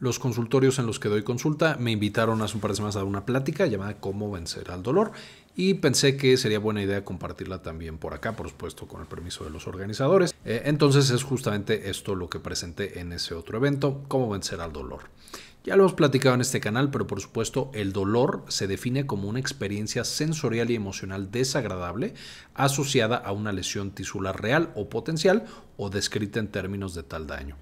los consultorios en los que doy consulta me invitaron hace un par de semanas a una plática llamada Cómo vencer al dolor y pensé que sería buena idea compartirla también por acá, por supuesto, con el permiso de los organizadores. Eh, entonces es justamente esto lo que presenté en ese otro evento, Cómo vencer al dolor. Ya lo hemos platicado en este canal, pero por supuesto el dolor se define como una experiencia sensorial y emocional desagradable asociada a una lesión tisular real o potencial o descrita en términos de tal daño.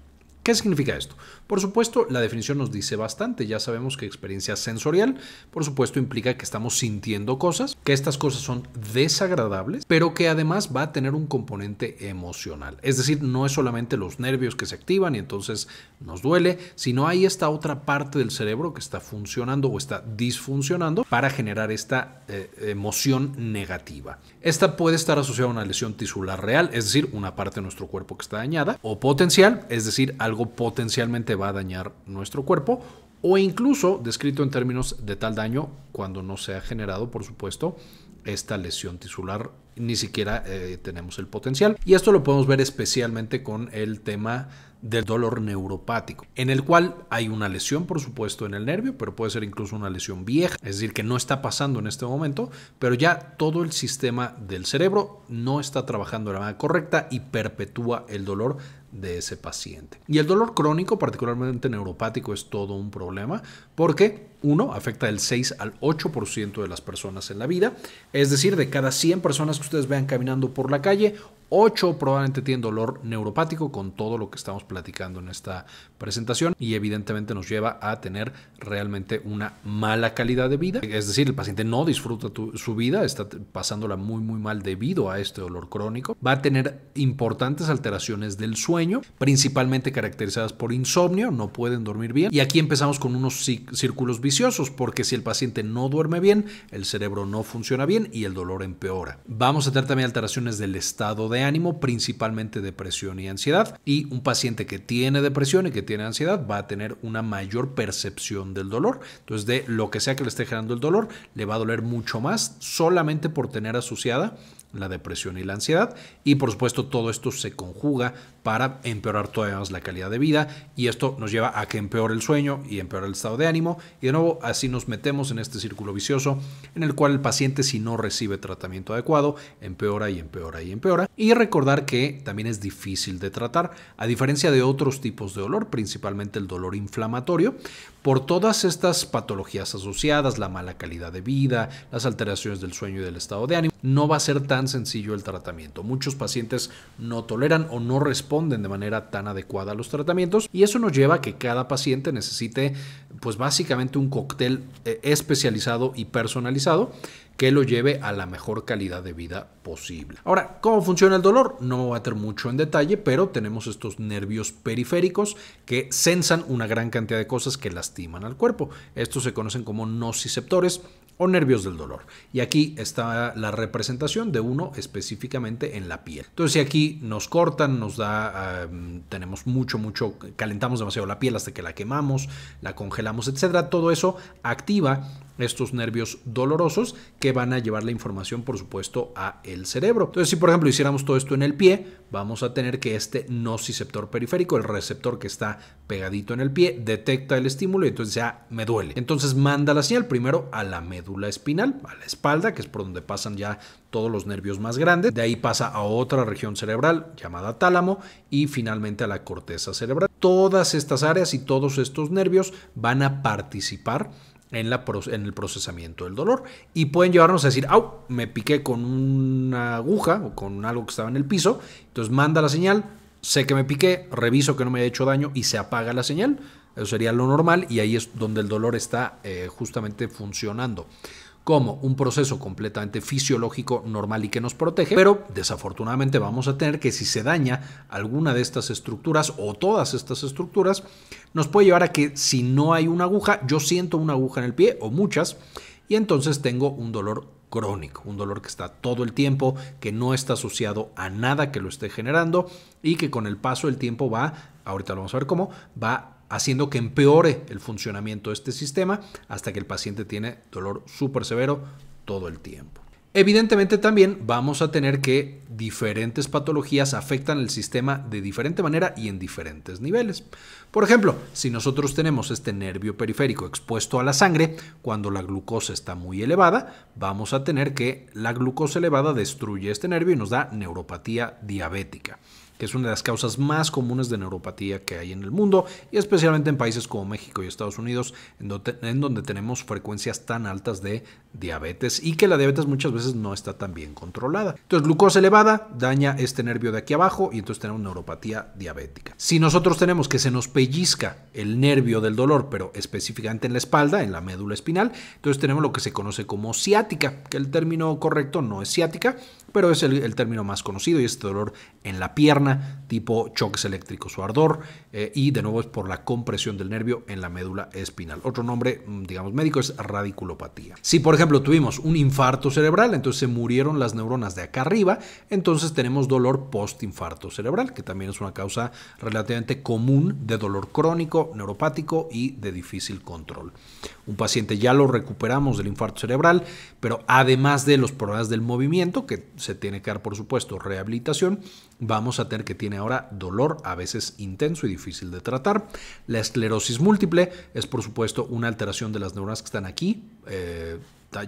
¿Qué significa esto? Por supuesto, la definición nos dice bastante. Ya sabemos que experiencia sensorial, por supuesto, implica que estamos sintiendo cosas, que estas cosas son desagradables, pero que además va a tener un componente emocional. Es decir, no es solamente los nervios que se activan y entonces nos duele, sino hay esta otra parte del cerebro que está funcionando o está disfuncionando para generar esta eh, emoción negativa. Esta puede estar asociada a una lesión tisular real, es decir, una parte de nuestro cuerpo que está dañada, o potencial, es decir, algo potencialmente va a dañar nuestro cuerpo o incluso descrito en términos de tal daño cuando no se ha generado, por supuesto, esta lesión tisular, ni siquiera eh, tenemos el potencial. Y esto lo podemos ver especialmente con el tema del dolor neuropático, en el cual hay una lesión, por supuesto, en el nervio, pero puede ser incluso una lesión vieja, es decir, que no está pasando en este momento, pero ya todo el sistema del cerebro no está trabajando de la manera correcta y perpetúa el dolor de ese paciente. Y el dolor crónico, particularmente neuropático, es todo un problema porque, uno, afecta el 6 al 8% de las personas en la vida, es decir, de cada 100 personas que ustedes vean caminando por la calle, 8 probablemente tienen dolor neuropático con todo lo que estamos platicando en esta presentación y evidentemente nos lleva a tener realmente una mala calidad de vida. Es decir, el paciente no disfruta su vida, está pasándola muy muy mal debido a este dolor crónico. Va a tener importantes alteraciones del sueño principalmente caracterizadas por insomnio, no pueden dormir bien. Y aquí empezamos con unos círculos viciosos, porque si el paciente no duerme bien, el cerebro no funciona bien y el dolor empeora. Vamos a tener también alteraciones del estado de ánimo, principalmente depresión y ansiedad. Y un paciente que tiene depresión y que tiene ansiedad va a tener una mayor percepción del dolor. Entonces, de lo que sea que le esté generando el dolor, le va a doler mucho más solamente por tener asociada la depresión y la ansiedad. Y por supuesto todo esto se conjuga para empeorar todavía más la calidad de vida y esto nos lleva a que empeore el sueño y empeore el estado de ánimo. Y de nuevo así nos metemos en este círculo vicioso en el cual el paciente si no recibe tratamiento adecuado empeora y empeora y empeora. Y recordar que también es difícil de tratar a diferencia de otros tipos de dolor, principalmente el dolor inflamatorio, por todas estas patologías asociadas, la mala calidad de vida, las alteraciones del sueño y del estado de ánimo, no va a ser tan tan sencillo el tratamiento. Muchos pacientes no toleran o no responden de manera tan adecuada a los tratamientos y eso nos lleva a que cada paciente necesite pues básicamente un cóctel eh, especializado y personalizado que lo lleve a la mejor calidad de vida posible. Ahora, ¿cómo funciona el dolor? No me voy a meter mucho en detalle, pero tenemos estos nervios periféricos que sensan una gran cantidad de cosas que lastiman al cuerpo. Estos se conocen como nociceptores o nervios del dolor. Y aquí está la representación de uno específicamente en la piel. Entonces si aquí nos cortan, nos da, tenemos mucho, mucho, calentamos demasiado la piel hasta que la quemamos, la congelamos, etcétera, todo eso activa estos nervios dolorosos que van a llevar la información, por supuesto, a el cerebro. Entonces, si por ejemplo hiciéramos todo esto en el pie, vamos a tener que este nociceptor periférico, el receptor que está pegadito en el pie, detecta el estímulo y entonces ya me duele. Entonces manda la señal primero a la médula espinal, a la espalda, que es por donde pasan ya todos los nervios más grandes. De ahí pasa a otra región cerebral llamada tálamo y finalmente a la corteza cerebral. Todas estas áreas y todos estos nervios van a participar en, el procesamiento del dolor. Y pueden llevarnos a decir, au, me piqué con una aguja o con algo que estaba en el piso. Entonces manda la señal, sé que me piqué, reviso que no me haya hecho daño y se apaga la señal. Eso sería lo normal y ahí es donde el dolor está eh, justamente funcionando como un proceso completamente fisiológico normal y que nos protege, pero desafortunadamente vamos a tener que si se daña alguna de estas estructuras o todas estas estructuras, nos puede llevar a que si no hay una aguja, yo siento una aguja en el pie o muchas, y entonces tengo un dolor crónico, un dolor que está todo el tiempo, que no está asociado a nada que lo esté generando y que con el paso del tiempo va, ahorita lo vamos a ver cómo, va haciendo que empeore el funcionamiento de este sistema hasta que el paciente tiene dolor súper severo todo el tiempo. Evidentemente también vamos a tener que diferentes patologías afectan el sistema de diferente manera y en diferentes niveles. Por ejemplo, si nosotros tenemos este nervio periférico expuesto a la sangre, cuando la glucosa está muy elevada, vamos a tener que la glucosa elevada destruye este nervio y nos da neuropatía diabética que es una de las causas más comunes de neuropatía que hay en el mundo y especialmente en países como México y Estados Unidos, en donde, tenemos frecuencias tan altas de diabetes y que la diabetes muchas veces no está tan bien controlada. Entonces, glucosa elevada daña este nervio de aquí abajo y entonces tenemos neuropatía diabética. Si nosotros tenemos que se nos pellizca el nervio del dolor, pero específicamente en la espalda, en la médula espinal. Entonces tenemos lo que se conoce como ciática, que el término correcto no es ciática, pero es el, término más conocido y es dolor en la pierna, tipo choques eléctricos o ardor, eh, y de nuevo es por la compresión del nervio en la médula espinal. Otro nombre, mm, digamos, médico es radiculopatía. Si, por ejemplo, tuvimos un infarto cerebral, entonces se murieron las neuronas de acá arriba, entonces tenemos dolor post-infarto cerebral, que también es una causa relativamente común de dolor crónico, neuropático y de difícil control. Un paciente ya lo recuperamos del infarto cerebral, pero además de los problemas del movimiento, que se tiene que dar, por supuesto, rehabilitación, vamos a tener que tiene ahora dolor a veces intenso y difícil de tratar. La esclerosis múltiple es por supuesto una alteración de las neuronas que están aquí. Eh,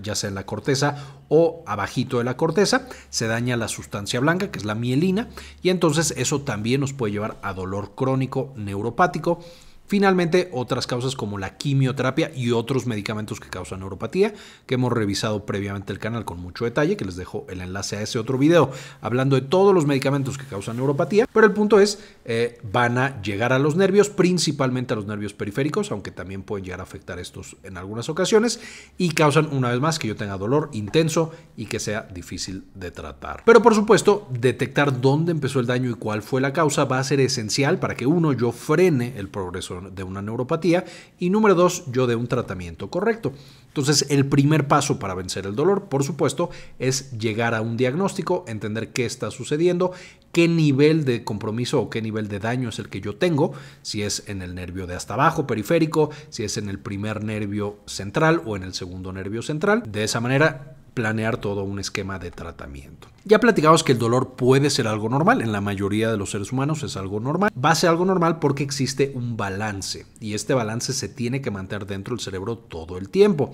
ya sea en la corteza o abajito de la corteza, se daña la sustancia blanca, que es la mielina, y entonces eso también nos puede llevar a dolor crónico neuropático, Finalmente, otras causas como la quimioterapia y otros medicamentos que causan neuropatía, que hemos revisado previamente el canal con mucho detalle, que les dejo el enlace a ese otro video hablando de todos los medicamentos que causan neuropatía. Pero el punto es, eh, van a llegar a los nervios, principalmente a los nervios periféricos, aunque también pueden llegar a afectar estos en algunas ocasiones y causan una vez más que yo tenga dolor intenso y que sea difícil de tratar. Pero por supuesto, detectar dónde empezó el daño y cuál fue la causa va a ser esencial para que uno, yo frene el progreso de una neuropatía y número dos, yo de un tratamiento correcto. Entonces, el primer paso para vencer el dolor, por supuesto, es llegar a un diagnóstico, entender qué está sucediendo, qué nivel de compromiso o qué nivel de daño es el que yo tengo, si es en el nervio de hasta abajo periférico, si es en el primer nervio central o en el segundo nervio central. De esa manera, planear todo un esquema de tratamiento. Ya platicamos que el dolor puede ser algo normal, en la mayoría de los seres humanos es algo normal. Va a ser algo normal porque existe un balance y este balance se tiene que mantener dentro del cerebro todo el tiempo.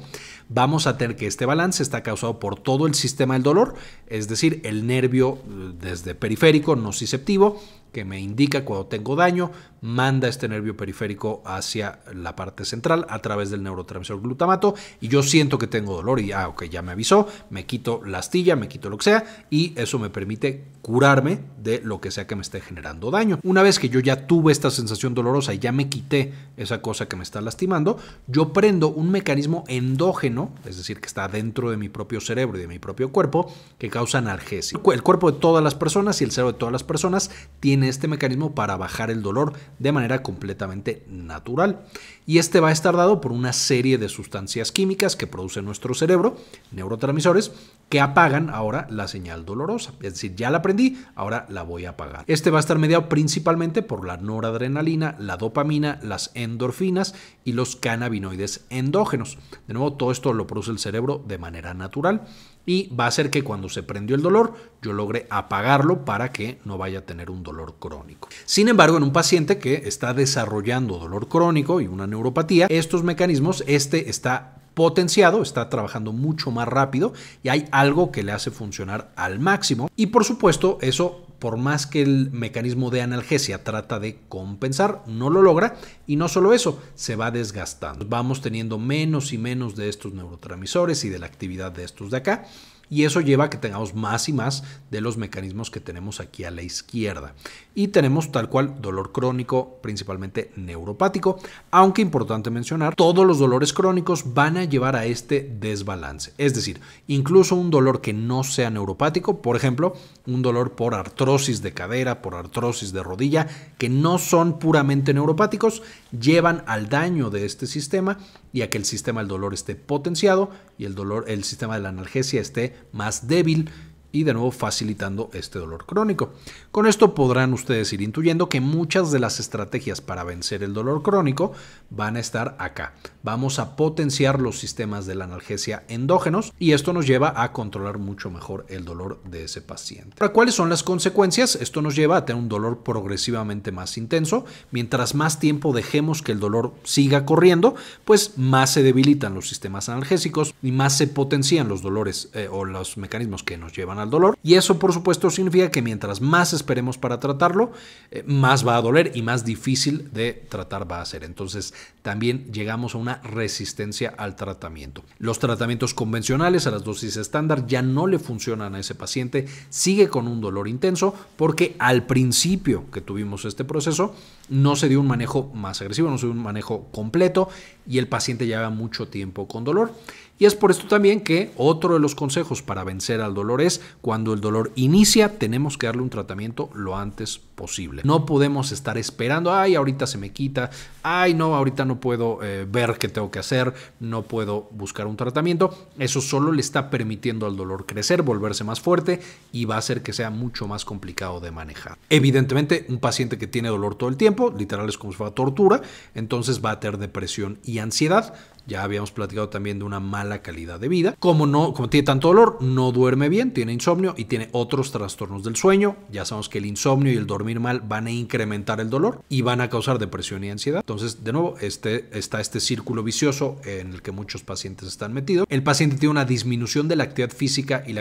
Vamos a tener que este balance está causado por todo el sistema del dolor, es decir, el nervio eh, desde periférico, nociceptivo, que me indica cuando tengo daño, manda este nervio periférico hacia la parte central a través del neurotransmisor glutamato y yo siento que tengo dolor y ah, ya me avisó, me quito la astilla, me quito lo que sea y eso me permite curarme de lo que sea que me esté generando daño. Una vez que yo ya tuve esta sensación dolorosa y ya me quité esa cosa que me está lastimando, yo prendo un mecanismo endógeno, es decir, que está dentro de mi propio cerebro y de mi propio cuerpo, que causa analgesia. El cuerpo de todas las personas y el cerebro de todas las personas tiene este mecanismo para bajar el dolor de manera completamente natural y este va a estar dado por una serie de sustancias químicas que produce nuestro cerebro, neurotransmisores, que apagan ahora la señal dolorosa. Es decir, ya la aprendí, ahora la voy a apagar. Este va a estar mediado principalmente por la noradrenalina, la dopamina, las endorfinas y los cannabinoides endógenos. De nuevo, todo esto lo produce el cerebro de manera natural y va a ser que cuando se prendió el dolor yo logre apagarlo para que no vaya a tener un dolor crónico. Sin embargo, en un paciente que está desarrollando dolor crónico y una neuropatía, estos mecanismos, este está potenciado, está trabajando mucho más rápido y hay algo que le hace funcionar al máximo y por supuesto eso por más que el mecanismo de analgesia trata de compensar, no lo logra y no solo eso, se va desgastando. Vamos teniendo menos y menos de estos neurotransmisores y de la actividad de estos de acá y eso lleva a que tengamos más y más de los mecanismos que tenemos aquí a la izquierda. Y tenemos tal cual dolor crónico, principalmente neuropático, aunque importante mencionar, todos los dolores crónicos van a llevar a este desbalance. Es decir, incluso un dolor que no sea neuropático, por ejemplo, un dolor por artrosis de cadera, por artrosis de rodilla, que no son puramente neuropáticos, llevan al daño de este sistema y a que el sistema del dolor esté potenciado y el dolor, el sistema de la analgesia esté más débil y de nuevo facilitando este dolor crónico. Con esto podrán ustedes ir intuyendo que muchas de las estrategias para vencer el dolor crónico van a estar acá. Vamos a potenciar los sistemas de la analgesia endógenos y esto nos lleva a controlar mucho mejor el dolor de ese paciente. ¿cuáles son las consecuencias? Esto nos lleva a tener un dolor progresivamente más intenso. Mientras más tiempo dejemos que el dolor siga corriendo, pues más se debilitan los sistemas analgésicos y más se potencian los dolores eh, o los mecanismos que nos llevan a al dolor. Y eso, por supuesto, significa que mientras más esperemos para tratarlo, eh, más va a doler y más difícil de tratar va a ser. Entonces, también llegamos a una resistencia al tratamiento. Los tratamientos convencionales a las dosis estándar ya no le funcionan a ese paciente, sigue con un dolor intenso porque al principio que tuvimos este proceso no se dio un manejo más agresivo, no se dio un manejo completo y el paciente lleva mucho tiempo con dolor. Y es por esto también que otro de los consejos para vencer al dolor es cuando el dolor inicia tenemos que darle un tratamiento lo antes posible. No podemos estar esperando, ay, ahorita se me quita, ay no, ahorita no puedo eh, ver qué tengo que hacer, no puedo buscar un tratamiento, eso solo le está permitiendo al dolor crecer, volverse más fuerte y va a hacer que sea mucho más complicado de manejar. Evidentemente, un paciente que tiene dolor todo el tiempo, literal es como si fuera tortura, entonces va a tener depresión y ansiedad. Ya habíamos platicado también de una mala calidad de vida. Como no, como tiene tanto dolor, no duerme bien, tiene insomnio y tiene otros trastornos del sueño. Ya sabemos que el insomnio y el dormir mal van a incrementar el dolor y van a causar depresión y ansiedad. Entonces, de nuevo, este, está este círculo vicioso en el que muchos pacientes están metidos. El paciente tiene una disminución de la actividad física y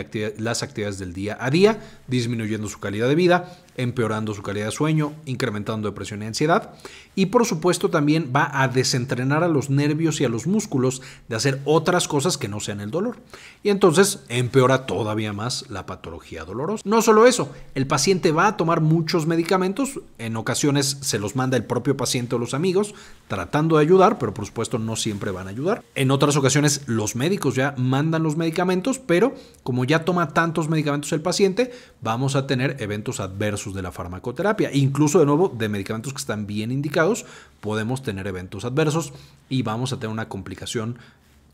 las actividades del día a día, disminuyendo su calidad de vida, empeorando su calidad de sueño, incrementando depresión y ansiedad. Y por supuesto también va a desentrenar a los nervios y a los músculos de hacer otras cosas que no sean el dolor. Y entonces empeora todavía más la patología dolorosa. No solo eso, el paciente va a tomar muchos medicamentos, en ocasiones se los manda el propio paciente o los amigos, tratando de ayudar, pero por supuesto no siempre van a ayudar. En otras ocasiones los médicos ya mandan los medicamentos, pero como ya toma tantos medicamentos el paciente, vamos a tener eventos adversos de la farmacoterapia. Incluso, de nuevo, de medicamentos que están bien indicados, podemos tener eventos adversos y vamos a tener una complicación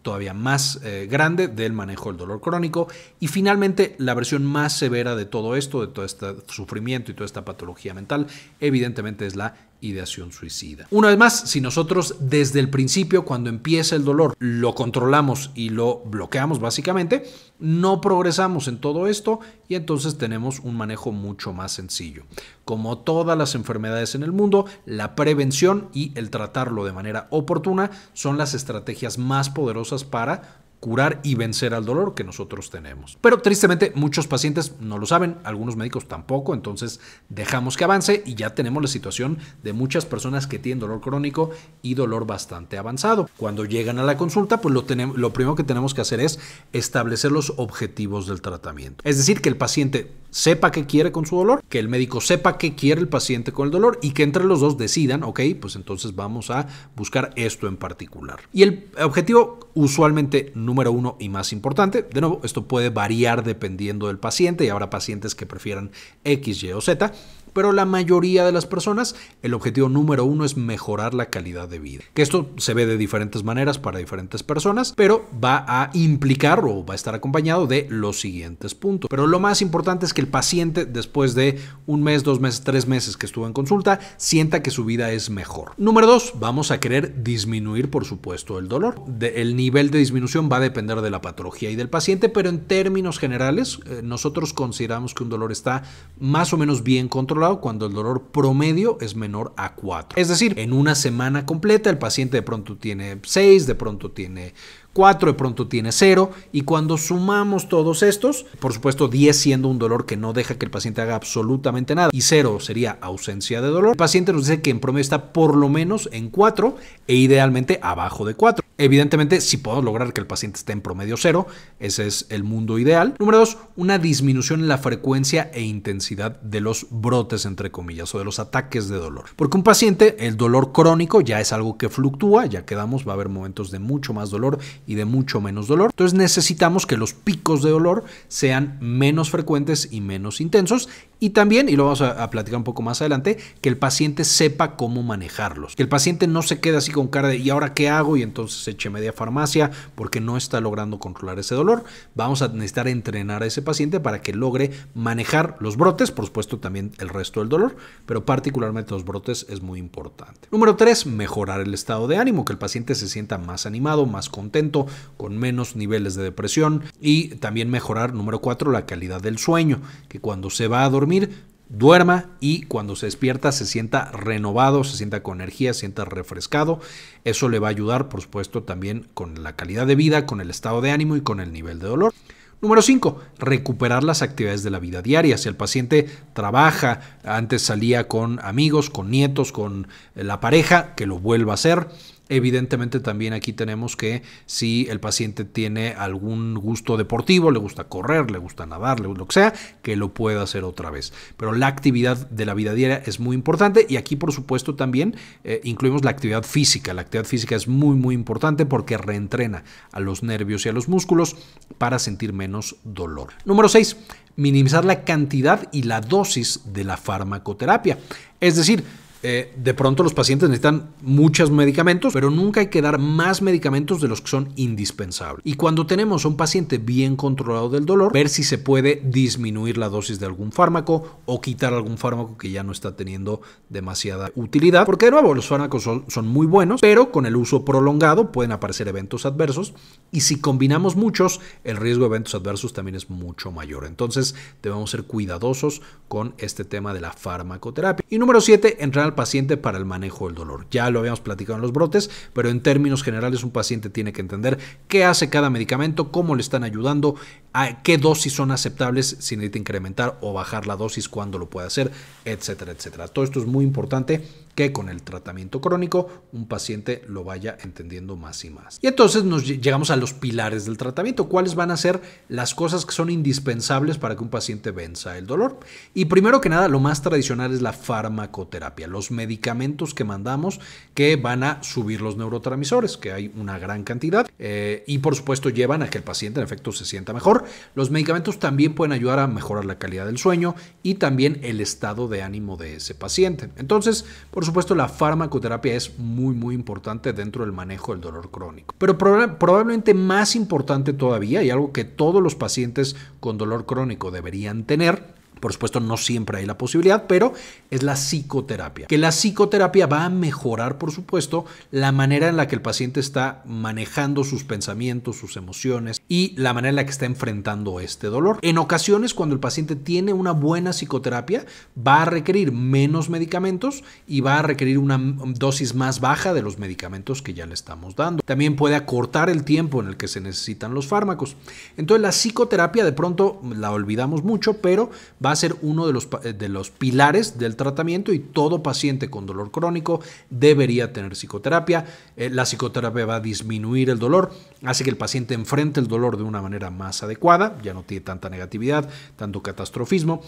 todavía más eh, grande del manejo del dolor crónico. Y finalmente, la versión más severa de todo esto, de todo este sufrimiento y toda esta patología mental, evidentemente es la ideación suicida. Una vez más, si nosotros desde el principio, cuando empieza el dolor, lo controlamos y lo bloqueamos básicamente, no progresamos en todo esto y entonces tenemos un manejo mucho más sencillo. Como todas las enfermedades en el mundo, la prevención y el tratarlo de manera oportuna son las estrategias más poderosas para curar y vencer al dolor que nosotros tenemos. Pero tristemente muchos pacientes no lo saben, algunos médicos tampoco, entonces dejamos que avance y ya tenemos la situación de muchas personas que tienen dolor crónico y dolor bastante avanzado. Cuando llegan a la consulta, pues lo, lo primero que tenemos que hacer es establecer los objetivos del tratamiento. Es decir, que el paciente sepa qué quiere con su dolor, que el médico sepa qué quiere el paciente con el dolor y que entre los dos decidan, ok, pues entonces vamos a buscar esto en particular. Y el objetivo usualmente número uno y más importante, de nuevo, esto puede variar dependiendo del paciente y habrá pacientes que prefieran X, Y o Z, pero la mayoría de las personas, el objetivo número uno es mejorar la calidad de vida. Que esto se ve de diferentes maneras para diferentes personas, pero va a implicar o va a estar acompañado de los siguientes puntos. Pero lo más importante es que el paciente, después de un mes, dos meses, tres meses que estuvo en consulta, sienta que su vida es mejor. Número dos, vamos a querer disminuir, por supuesto, el dolor. el nivel de disminución va a depender de la patología y del paciente, pero en términos generales, eh, nosotros consideramos que un dolor está más o menos bien controlado cuando el dolor promedio es menor a 4. Es decir, en una semana completa el paciente de pronto tiene 6, de pronto tiene 4, de pronto tiene 0 y cuando sumamos todos estos, por supuesto 10 siendo un dolor que no deja que el paciente haga absolutamente nada y 0 sería ausencia de dolor, el paciente nos dice que en promedio está por lo menos en 4 e idealmente abajo de 4. Evidentemente, si puedo lograr que el paciente esté en promedio cero, ese es el mundo ideal. Número dos, una disminución en la frecuencia e intensidad de los brotes, entre comillas, o de los ataques de dolor. Porque un paciente, el dolor crónico ya es algo que fluctúa, ya quedamos, va a haber momentos de mucho más dolor y de mucho menos dolor. Entonces necesitamos que los picos de dolor sean menos frecuentes y menos intensos. Y también, y lo vamos a, a platicar un poco más adelante, que el paciente sepa cómo manejarlos. Que el paciente no se quede así con cara de, ¿y ahora qué hago? Y entonces eche media farmacia porque no está logrando controlar ese dolor. Vamos a necesitar entrenar a ese paciente para que logre manejar los brotes, por supuesto también el resto del dolor, pero particularmente los brotes es muy importante. Número 3, mejorar el estado de ánimo, que el paciente se sienta más animado, más contento, con menos niveles de depresión y también mejorar, número 4, la calidad del sueño, que cuando se va a dormir duerma y cuando se despierta se sienta renovado, se sienta con energía, se sienta refrescado. Eso le va a ayudar, por supuesto, también con la calidad de vida, con el estado de ánimo y con el nivel de dolor. Número 5. Recuperar las actividades de la vida diaria. Si el paciente trabaja, antes salía con amigos, con nietos, con la pareja, que lo vuelva a hacer. Evidentemente también aquí tenemos que si el paciente tiene algún gusto deportivo, le gusta correr, le gusta nadar, le gusta lo que sea, que lo pueda hacer otra vez. Pero la actividad de la vida diaria es muy importante y aquí por supuesto también eh, incluimos la actividad física. La actividad física es muy muy importante porque reentrena a los nervios y a los músculos para sentir menos dolor. Número 6. Minimizar la cantidad y la dosis de la farmacoterapia. Es decir, eh, de pronto los pacientes necesitan muchos medicamentos, pero nunca hay que dar más medicamentos de los que son indispensables. Y cuando tenemos un paciente bien controlado del dolor, ver si se puede disminuir la dosis de algún fármaco o quitar algún fármaco que ya no está teniendo demasiada utilidad. Porque de nuevo, los fármacos son, muy buenos, pero con el uso prolongado pueden aparecer eventos adversos y si combinamos muchos, el riesgo de eventos adversos también es mucho mayor. Entonces debemos ser cuidadosos con este tema de la farmacoterapia. Y número 7, en paciente para el manejo del dolor. Ya lo habíamos platicado en los brotes, pero en términos generales un paciente tiene que entender qué hace cada medicamento, cómo le están ayudando, a qué dosis son aceptables, si necesita incrementar o bajar la dosis, cuándo lo puede hacer, etcétera, etcétera. Todo esto es muy importante que con el tratamiento crónico un paciente lo vaya entendiendo más y más. Y entonces nos llegamos a los pilares del tratamiento, cuáles van a ser las cosas que son indispensables para que un paciente venza el dolor. Y primero que nada, lo más tradicional es la farmacoterapia, los medicamentos que mandamos que van a subir los neurotransmisores, que hay una gran cantidad, eh, y por supuesto llevan a que el paciente en efecto se sienta mejor. Los medicamentos también pueden ayudar a mejorar la calidad del sueño y también el estado de ánimo de ese paciente. Entonces, por supuesto, la farmacoterapia es muy, muy importante dentro del manejo del dolor crónico. Pero probablemente más importante todavía, y algo que todos los pacientes con dolor crónico deberían tener, por supuesto, no siempre hay la posibilidad, pero es la psicoterapia. Que la psicoterapia va a mejorar, por supuesto, la manera en la que el paciente está manejando sus pensamientos, sus emociones y la manera en la que está enfrentando este dolor. En ocasiones, cuando el paciente tiene una buena psicoterapia, va a requerir menos medicamentos y va a requerir una dosis más baja de los medicamentos que ya le estamos dando. También puede acortar el tiempo en el que se necesitan los fármacos. Entonces, la psicoterapia de pronto la olvidamos mucho, pero va va a ser uno de los, eh, de los pilares del tratamiento y todo paciente con dolor crónico debería tener psicoterapia. Eh, la psicoterapia va a disminuir el dolor, hace que el paciente enfrente el dolor de una manera más adecuada, ya no tiene tanta negatividad, tanto catastrofismo,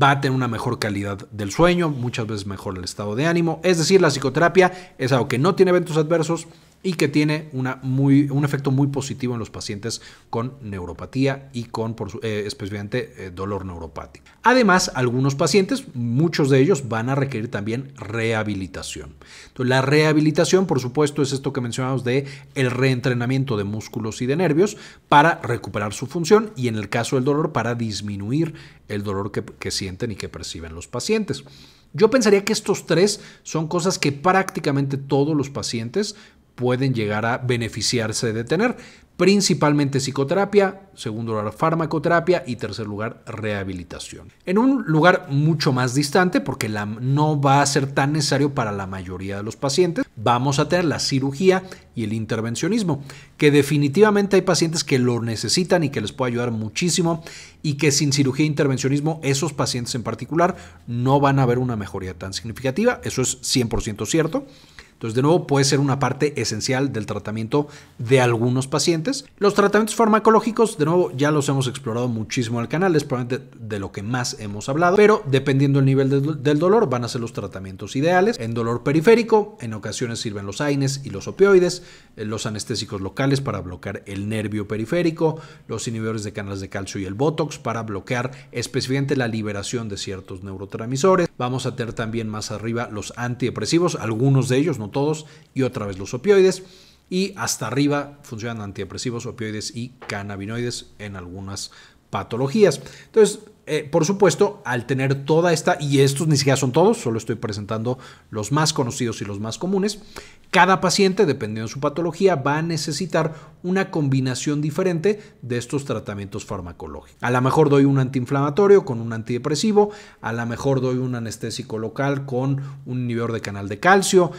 va a tener una mejor calidad del sueño, muchas veces mejor el estado de ánimo. Es decir, la psicoterapia es algo que no tiene eventos adversos, y que tiene una muy, un efecto muy positivo en los pacientes con neuropatía y con por, eh, especialmente eh, dolor neuropático. Además, algunos pacientes, muchos de ellos, van a requerir también rehabilitación. Entonces, la rehabilitación, por supuesto, es esto que mencionamos de el reentrenamiento de músculos y de nervios para recuperar su función y en el caso del dolor para disminuir el dolor que sienten y que perciben los pacientes. Yo pensaría que estos tres son cosas que prácticamente todos los pacientes pueden llegar a beneficiarse de tener, principalmente psicoterapia, segundo lugar farmacoterapia y tercer lugar rehabilitación. En un lugar mucho más distante, porque la, no va a ser tan necesario para la mayoría de los pacientes, vamos a tener la cirugía y el intervencionismo, que definitivamente hay pacientes que lo necesitan y que les puede ayudar muchísimo y que sin cirugía e intervencionismo esos pacientes en particular no van a ver una mejoría tan significativa, eso es 100% cierto. Entonces, de nuevo, puede ser una parte esencial del tratamiento de algunos pacientes. Los tratamientos farmacológicos, de nuevo, ya los hemos explorado muchísimo en el canal, es probablemente de lo que más hemos hablado, pero dependiendo del nivel del dolor, van a ser los tratamientos ideales. En dolor periférico, en ocasiones sirven los AINES y los opioides, eh, los anestésicos locales para bloquear el nervio periférico, los inhibidores de canales de calcio y el Botox para bloquear específicamente la liberación de ciertos neurotransmisores. Vamos a tener también más arriba los antidepresivos, algunos de ellos, no todos y otra vez los opioides. Y hasta arriba funcionan antidepresivos, opioides y cannabinoides en algunas patologías. Entonces, eh, por supuesto, al tener toda esta, y estos ni siquiera son todos, solo estoy presentando los más conocidos y los más comunes, cada paciente, dependiendo de su patología, va a necesitar una combinación diferente de estos tratamientos farmacológicos. A lo mejor doy un antiinflamatorio con un antidepresivo, a lo mejor doy un anestésico local con un inhibidor de canal de calcio,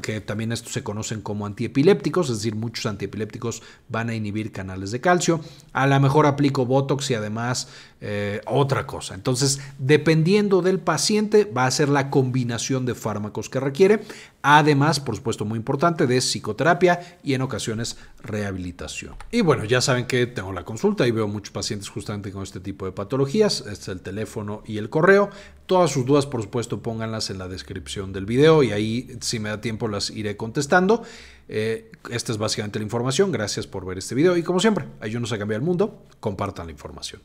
que también estos se conocen como antiepilépticos, es decir, muchos antiepilépticos van a inhibir canales de calcio. A lo mejor aplico Botox y además eh, otra cosa. Entonces, dependiendo del paciente, va a ser la combinación de fármacos que requiere, además, por supuesto, muy importante, de psicoterapia y en ocasiones rehabilitación. Y bueno, ya saben que tengo la consulta y veo muchos pacientes justamente con este tipo de patologías, este es el teléfono y el correo. Todas sus dudas, por supuesto, pónganlas en la descripción del video y ahí, si me da tiempo, las iré contestando. Eh, esta es básicamente la información. Gracias por ver este video y como siempre, ayúdenos a cambiar el mundo, compartan la información.